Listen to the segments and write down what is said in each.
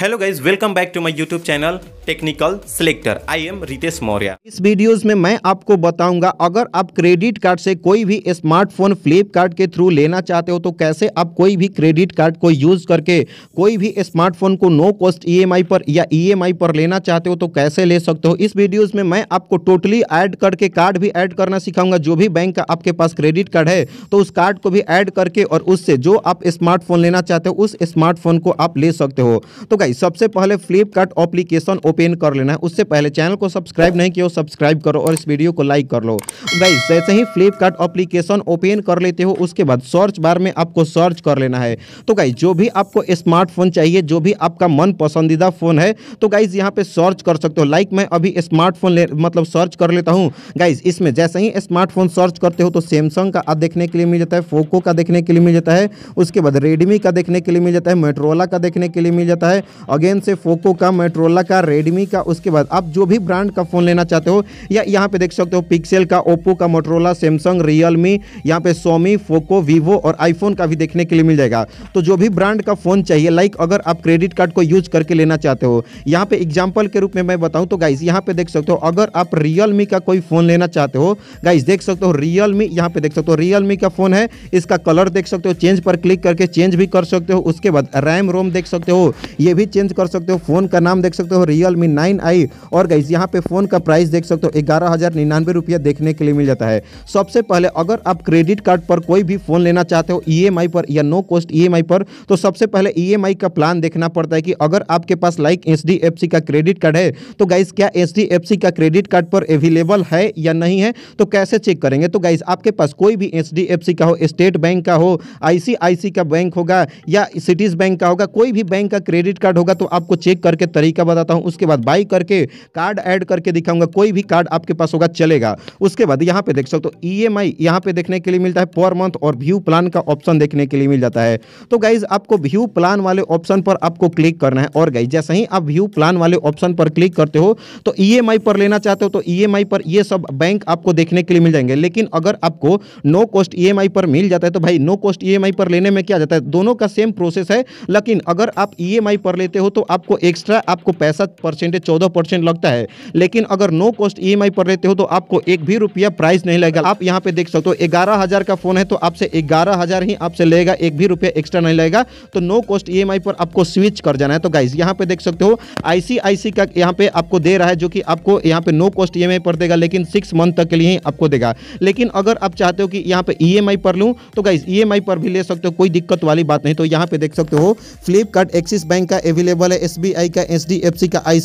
hello guys welcome back to my YouTube channel technical selector I am Ritesh Maurya इस videos में मैं आपको बताऊंगा अगर आप क्रेडिट कार्ड से कोई भी स्मार्टफोन फ्लिपकार्ट के थ्रू लेना चाहते हो तो कैसे आप कोई भी क्रेडिट कार्ड को यूज करके कोई भी स्मार्टफोन को नो कॉस्ट ईएमआई पर या ईएमआई e पर लेना चाहते हो तो कैसे ले सकते हो इस वीडियोज में मैं आपको टोटली एड करके कार्ड भी एड करना सिखाऊंगा जो भी बैंक का आपके पास क्रेडिट कार्ड है तो उस कार्ड को भी एड करके और उससे जो आप स्मार्टफोन लेना चाहते हो उस स्मार्टफोन को आप ले सकते हो तो गाइस सबसे पहले फ्लिपकार्ट एप्लीकेशन ओपन कर लेना है उससे पहले चैनल को सब्सक्राइब नहीं किया सब्सक्राइब करो और इस वीडियो को लाइक कर लो गाइस जैसे ही फ्लिपकार्ट एप्लीकेशन ओपन कर लेते हो उसके बाद सर्च बार में आपको सर्च कर लेना है तो गाइस जो भी आपको स्मार्टफोन चाहिए जो भी आपका मन पसंदीदा फ़ोन है तो गाइज यहाँ पे सर्च कर सकते हो लाइक मैं अभी स्मार्टफोन मतलब सर्च कर लेता हूँ गाइज इसमें जैसे ही स्मार्टफोन सर्च करते हो तो सैमसंग का देखने के लिए मिल जाता है फोको का देखने के लिए मिल जाता है उसके बाद रेडमी का देखने के लिए मिल जाता है मेट्रोला का देखने के लिए मिल जाता है अगेन से फोको का मेट्रोला का रेडमी का उसके बाद आप जो भी ब्रांड का फ़ोन लेना चाहते हो या यहाँ पे देख सकते हो पिक्सेल का ओप्पो का मोट्रोला सैमसंग रियलमी यहाँ पे सोमी फोको वीवो और आईफोन का भी देखने के लिए मिल जाएगा तो जो भी ब्रांड का फ़ोन चाहिए लाइक अगर आप क्रेडिट कार्ड को यूज करके लेना चाहते हो यहाँ पे एग्जाम्पल के रूप में मैं बताऊँ तो गाइज यहाँ पे देख सकते हो अगर आप रियलमी का कोई फ़ोन लेना चाहते हो गाइज देख सकते हो रियलमी यहाँ पे देख सकते हो रियलमी का फ़ोन है इसका कलर देख सकते हो चेंज पर क्लिक करके चेंज भी कर सकते हो उसके बाद रैम रोम देख सकते हो ये भी भी चेंज कर सकते हो फोन का नाम देख सकते हो रियल मी नाइन आई और गाइज यहाँ पे फोन का प्राइस देख सकते हो ग्यारह हज़ार निन्यानवे रुपया देखने के लिए मिल जाता है सबसे पहले अगर आप क्रेडिट कार्ड पर कोई भी फ़ोन लेना चाहते हो ई e पर या नो कॉस्ट ई पर तो सबसे पहले ई e का प्लान देखना पड़ता है कि अगर आपके पास लाइक एच का क्रेडिट कार्ड है तो गाइज क्या एच का क्रेडिट कार्ड पर अवेलेबल है या नहीं है तो कैसे चेक करेंगे तो गाइज आपके पास कोई भी एच का हो स्टेट बैंक का हो आईसीआईसी का बैंक होगा या सिटीज बैंक का होगा कोई भी बैंक का क्रेडिट कार्ड कार्ड होगा तो आपको चेक करके तरीका बताता हूँ उसके बाद बाई करके कार्ड ऐड करके दिखाऊंगा कोई भी कार्ड आपके पास होगा चलेगा उसके बाद यहाँ पे देख सकते हो ई एम आई यहाँ पे देखने के लिए मिलता है पर मंथ और व्यू प्लान का ऑप्शन देखने के लिए मिल जाता है तो गाइज आपको व्यू प्लान वाले ऑप्शन पर आपको क्लिक करना है और गाइज जैसे ही आप व्यू प्लान वाले ऑप्शन पर क्लिक करते हो तो ई e पर लेना चाहते हो तो ई e पर ये सब बैंक आपको देखने के लिए मिल जाएंगे लेकिन अगर आपको नो कॉस्ट ई पर मिल जाता है तो भाई नो कॉस्ट ई पर लेने में क्या जाता है दोनों का सेम प्रोसेस है लेकिन अगर आप ई e पर लेते हो तो आपको एक्स्ट्रा आपको पैसा परसेंटेज चौदह परसेंट लगता है लेकिन अगर नो कॉस्ट ई पर लेते हो तो आपको एक भी रुपया प्राइस नहीं लगेगा आप यहाँ पे देख सकते हो ग्यारह का फ़ोन है तो आपसे ग्यारह ही आपसे लेगा एक भी रुपया एक्स्ट्रा नहीं लगेगा तो नो कॉस्ट ई पर आपको स्विच कर जाना है तो गाइज यहाँ पे देख सकते हो आई का यहाँ पे आपको दे रहा है जो कि आपको यहाँ पे नो कॉस्ट ई पर देगा लेकिन सिक्स मंथ तक के लिए ही आपको देगा लेकिन अगर आप चाहते हो कि यहाँ पे ई e पर लूँ तो गाइज ई e पर भी ले सकते हो कोई दिक्कत वाली बात नहीं तो यहाँ पे देख सकते हो फ्लिपकार्ट एक्सिस बैंक का अवेलेबल है एस का एच का आई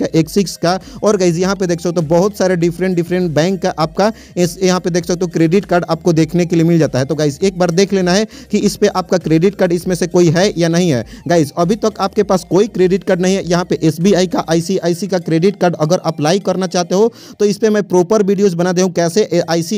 का एक्सिक्स का और गाइज यहाँ पे देख सकते हो बहुत सारे डिफरेंट डिफरेंट बैंक का आपका यहाँ पे देख सकते हो क्रेडिट कार्ड आपको देखने के लिए मिल जाता है तो गाइज एक बार देख लेना है कि इस पर आपका क्रेडिट कार्ड इसमें से कोई है या नहीं है गाइज अभी तक आपके पास कोई क्रेडिट कार्ड नहीं है यहाँ पे एस का आई का क्रेडिट कार्ड अगर अप्लाई करना चाहते हो तो इस पर मैं प्रॉपर वीडियोज बना दे कैसे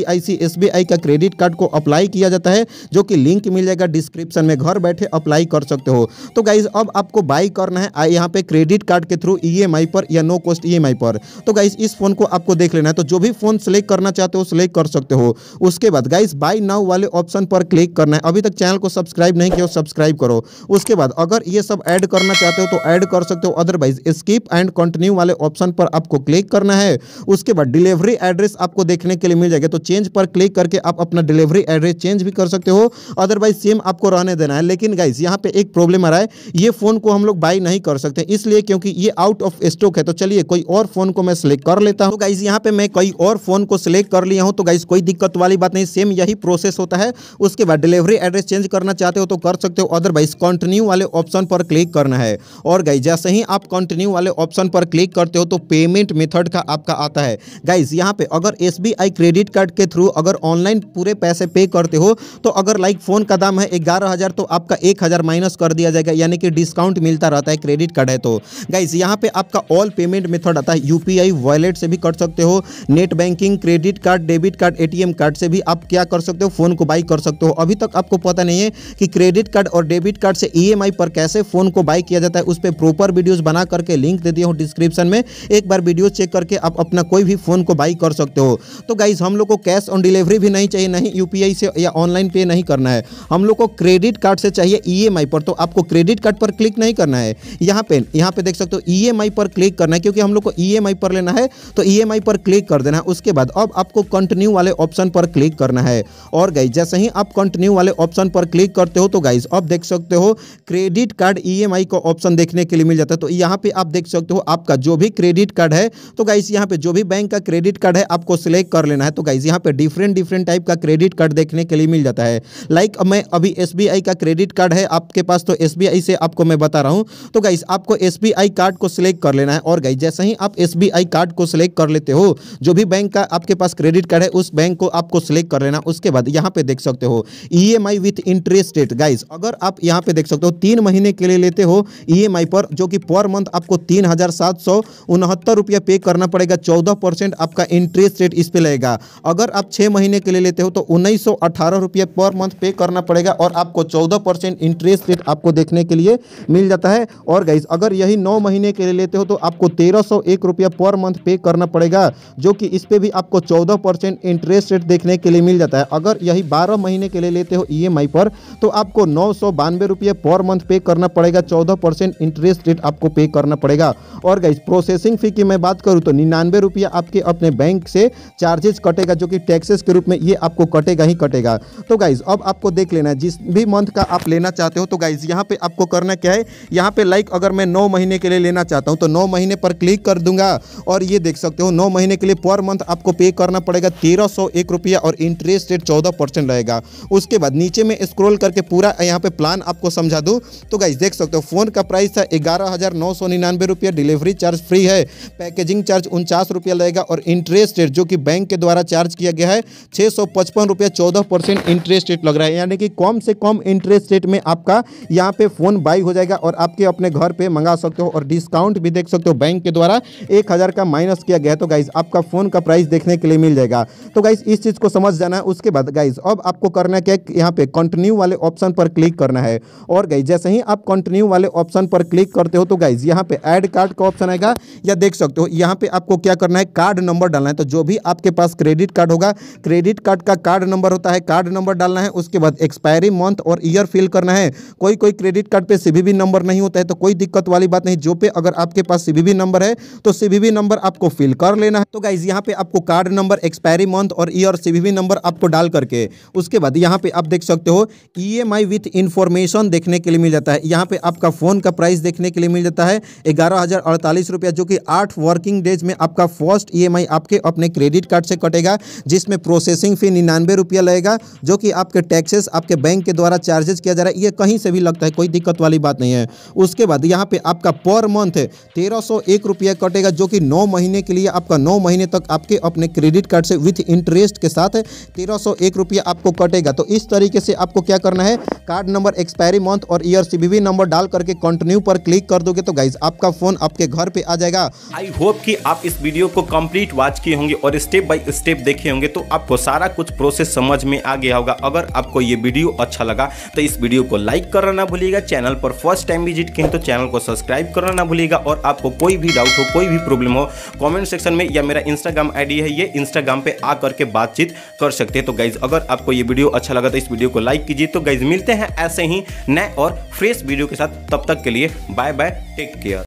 आई का क्रेडिट कार्ड को अप्लाई किया जाता है जो कि लिंक मिल जाएगा डिस्क्रिप्शन में घर बैठे अप्लाई कर सकते हो तो गाइज अब आपको बाई करना है यहाँ पे क्रेडिट कार्ड के थ्रू ई e पर या नो कॉस्ट ई पर तो गाइस इस फोन को आपको देख लेना है तो जो भी फोन सेलेक्ट करना चाहते हो सिलेक्ट कर सकते हो उसके बाद गाइस बाई नाउ वाले ऑप्शन पर क्लिक करना है अभी तक चैनल को सब्सक्राइब नहीं किया सब्सक्राइब करो उसके बाद अगर ये सब ऐड करना चाहते हो तो ऐड कर सकते हो अदरवाइज स्किप एंड कंटिन्यू वाले ऑप्शन पर आपको क्लिक करना है उसके बाद डिलीवरी एड्रेस आपको देखने के लिए मिल जाएगा तो चेंज पर क्लिक करके आप अपना डिलीवरी एड्रेस चेंज भी कर सकते हो अदरवाइज सेम आपको रहने देना है लेकिन गाइज यहाँ पे एक प्रॉब्लम आ रहा है ये फोन को हम लोग लोग बाई नहीं कर सकते इसलिए क्योंकि ये आउट ऑफ स्टॉक है तो चलिए कोई और फोन को मैं सिलेक्ट कर लेता हूँ तो गाइज यहाँ पे मैं कई और फोन को सिलेक्ट कर लिया हूँ तो गाइज कोई दिक्कत वाली बात नहीं सेम यही प्रोसेस होता है उसके बाद डिलीवरी एड्रेस चेंज करना चाहते हो तो कर सकते हो अदरवाइज कंटिन्यू वाले ऑप्शन पर क्लिक करना है और गाइज जैसे ही आप कंटिन्यू वाले ऑप्शन पर क्लिक करते हो तो पेमेंट मेथड का आपका आता है गाइज यहाँ पे अगर एस क्रेडिट कार्ड के थ्रू अगर ऑनलाइन पूरे पैसे पे करते हो तो अगर लाइक फोन का दाम है ग्यारह तो आपका एक माइनस कर दिया जाएगा यानी कि डिस्काउंट मिलता मिलता रहता है क्रेडिट कार्ड है तो गाइज यहाँ पे आपका ऑल पेमेंट मेथड आता है यूपीआई वॉलेट से भी कर सकते हो net banking credit card debit card ATM card से भी आप क्या कर सकते हो फोन को बाई कर सकते हो अभी तक आपको पता नहीं है कि क्रेडिट कार्ड और डेबिट कार्ड से ई e पर कैसे फोन को बाई किया जाता है उस पर प्रॉपर वीडियोज बना करके लिंक दे दिया हूँ डिस्क्रिप्शन में एक बार वीडियो चेक करके आप अपना कोई भी फोन को बाई कर सकते हो तो गाइज हम लोग को कैश ऑन डिलीवरी भी नहीं चाहिए नहीं यूपीआई से या ऑनलाइन पे नहीं करना है हम लोग को क्रेडिट कार्ड से चाहिए ई e पर तो आपको क्रेडिट कार्ड पर क्लिक नहीं करना करना है यहाँ पे यहाँ पे देख सकते हो ई e पर क्लिक करना है क्योंकि हम लोग को ई e पर लेना है तो ई e पर क्लिक कर देना है उसके बाद अब आपको कंटिन्यू वाले ऑप्शन पर क्लिक करना है और गाइज जैसे ही आप कंटिन्यू वाले ऑप्शन पर क्लिक करते हो तो गाइज अब देख सकते हो क्रेडिट कार्ड ई का ऑप्शन देखने के लिए मिल जाता है तो यहाँ पे आप देख सकते हो आपका जो भी क्रेडिट कार्ड है तो गाइज यहाँ पे जो भी बैंक का क्रेडिट कार्ड है आपको सिलेक्ट कर लेना है तो गाइज यहाँ पे डिफरेंट डिफरेंट टाइप का क्रेडिट कार्ड देखने के लिए मिल जाता है लाइक मैं अभी एस का क्रेडिट कार्ड है आपके पास तो एस से आपको मैं बता रहा हूं तो गाइस आपको एस कार्ड को सिलेक्ट कर लेना है और गाइस जैसे ही आप एस कार्ड को सिलेक्ट कर लेते हो जो भी बैंक का आपके पास क्रेडिट कार्ड है उस बैंक को आपको सिलेक्ट कर लेना उसके बाद यहाँ पे देख सकते हो E M interest rate guys अगर आप यहाँ पे देख सकते हो तीन महीने के लिए लेते हो ई e पर जो कि पर मंथ आपको तीन रुपया पे करना पड़ेगा चौदह आपका इंटरेस्ट रेट इस पर लगेगा अगर आप छः महीने के लिए लेते हो तो उन्नीस रुपया पर मंथ पे करना पड़ेगा और आपको चौदह परसेंट इंटरेस्ट रेट आपको देखने के लिए मिल जाता है है और गाइज अगर यही नौ महीने के लिए लेते हो तो आपको तेरह सौ एक रुपया पर मंथ पे करना पड़ेगा जो कि इस पर भी आपको चौदह परसेंट इंटरेस्ट रेट देखने के लिए मिल जाता है अगर यही बारह महीने के लिए लेते हो ई e पर तो आपको नौ सौ बानवे रुपये पर मंथ पे करना पड़ेगा चौदह परसेंट इंटरेस्ट रेट आपको पे करना पड़ेगा और गाइज प्रोसेसिंग फ़ी की मैं बात करूँ तो निन्यानवे रुपया आपके अपने बैंक से चार्जेस कटेगा जो कि टैक्सेस के रूप में ये आपको कटेगा ही कटेगा तो गाइज अब आपको देख लेना जिस भी मंथ का आप लेना चाहते हो तो गाइज यहाँ पे आपको करना क्या है यहाँ यहाँ पे लाइक अगर मैं नौ महीने के लिए लेना चाहता हूँ तो नौ महीने पर क्लिक कर दूंगा और ये देख सकते हो नौ महीने के लिए पर मंथ आपको पे करना पड़ेगा तेरह सौ एक रुपया और इंटरेस्ट रेट चौदह परसेंट रहेगा उसके बाद नीचे में स्क्रॉल करके पूरा यहाँ पे प्लान आपको समझा दूँ तो गाइज देख सकते हो फ़ोन का प्राइस है ग्यारह हज़ार नौ सौ रुपया डिलीवरी चार्ज फ्री है पैकेजिंग चार्ज उनचास रुपया और इंटरेस्ट रेट जो कि बैंक के द्वारा चार्ज किया गया है छः सौ पचपन रुपया चौदह परसेंट इंटरेस्ट रेट लग रहा है यानी कि कम से कम इंटरेस्ट रेट में आपका यहाँ पे फ़ोन बाई हो जाएगा और आप आपके अपने घर पे मंगा सकते हो और डिस्काउंट भी देख सकते हो बैंक के द्वारा एक हज़ार का माइनस किया गया है तो गाइज आपका फ़ोन का प्राइस देखने के लिए मिल जाएगा तो गाइज इस चीज़ को समझ जाना है उसके बाद गाइज अब आपको करना क्या है यहाँ पे कंटिन्यू वाले ऑप्शन पर क्लिक करना है और गाइज जैसे ही आप कंटिन्यू वाले ऑप्शन पर क्लिक करते हो तो गाइज यहाँ पे एड कार्ड का ऑप्शन आएगा या देख सकते हो यहाँ पे आपको क्या करना है कार्ड नंबर डालना है तो जो भी आपके पास क्रेडिट कार्ड होगा क्रेडिट कार्ड का कार्ड नंबर होता है कार्ड नंबर डालना है उसके बाद एक्सपायरी मंथ और ईयर फिल करना है कोई कोई क्रेडिट कार्ड पे सीवीवी नंबर नहीं होता है तो कोई दिक्कत वाली बात नहीं जो पे अगर आपके पास सीवीवी नंबर है तो सीवीवी नंबर आपको फिल कर लेना है तो गाइज यहाँ पे आपको कार्ड नंबर एक्सपायरी मंथ और ईयर सीवीवी नंबर आपको डाल करके उसके बाद यहाँ पे आप देख सकते हो ई विथ इन्फॉर्मेशन देखने के लिए मिल जाता है यहाँ पे आपका फोन का प्राइस देखने के लिए मिल जाता है ग्यारह रुपया जो कि आठ वर्किंग डेज में आपका फर्स्ट ई e आपके अपने क्रेडिट कार्ड से कटेगा जिसमें प्रोसेसिंग फी निन्यानवे रुपया लगेगा जो कि आपके टैक्सेस आपके बैंक के द्वारा चार्जेस किया जा रहा है ये कहीं से भी लगता है कोई दिक्कत वाली बात नहीं है उसके बाद यहाँ पे आपका पर मंथ तेरह सौ एक रुपया कटेगा जो कि नौ महीने के लिए आपका नौ महीने तक आपके अपने क्रेडिट कार्ड से विथ इंटरेस्ट के साथ तेरह सौ एक रुपया आपको कटेगा तो इस तरीके से आपको क्या करना है कार्ड नंबर एक्सपायरी मंथ और ईयर सीबीवी नंबर डाल करके कंटिन्यू पर क्लिक कर दोगे तो गाइज आपका फोन आपके घर पे आ जाएगा आई होप कि आप इस वीडियो को कंप्लीट वॉच किए होंगे और स्टेप बाय स्टेप देखे होंगे तो आपको सारा कुछ प्रोसेस समझ में आ गया होगा अगर आपको ये वीडियो अच्छा लगा तो इस वीडियो को लाइक करना भूलिएगा चैनल पर फर्स्ट टाइम भी विजिट किए तो चैनल को सब्सक्राइब करना ना भूलिएगा और आपको कोई भी डाउट हो कोई भी प्रॉब्लम हो कमेंट सेक्शन में या मेरा इंस्टाग्राम आईडी है ये इंस्टाग्राम पे आ करके बातचीत कर सकते हैं तो गाइज अगर आपको ये वीडियो अच्छा लगा तो इस वीडियो को लाइक कीजिए तो गाइज मिलते हैं ऐसे ही नए और फ्रेश वीडियो के साथ तब तक के लिए बाय बाय टेक केयर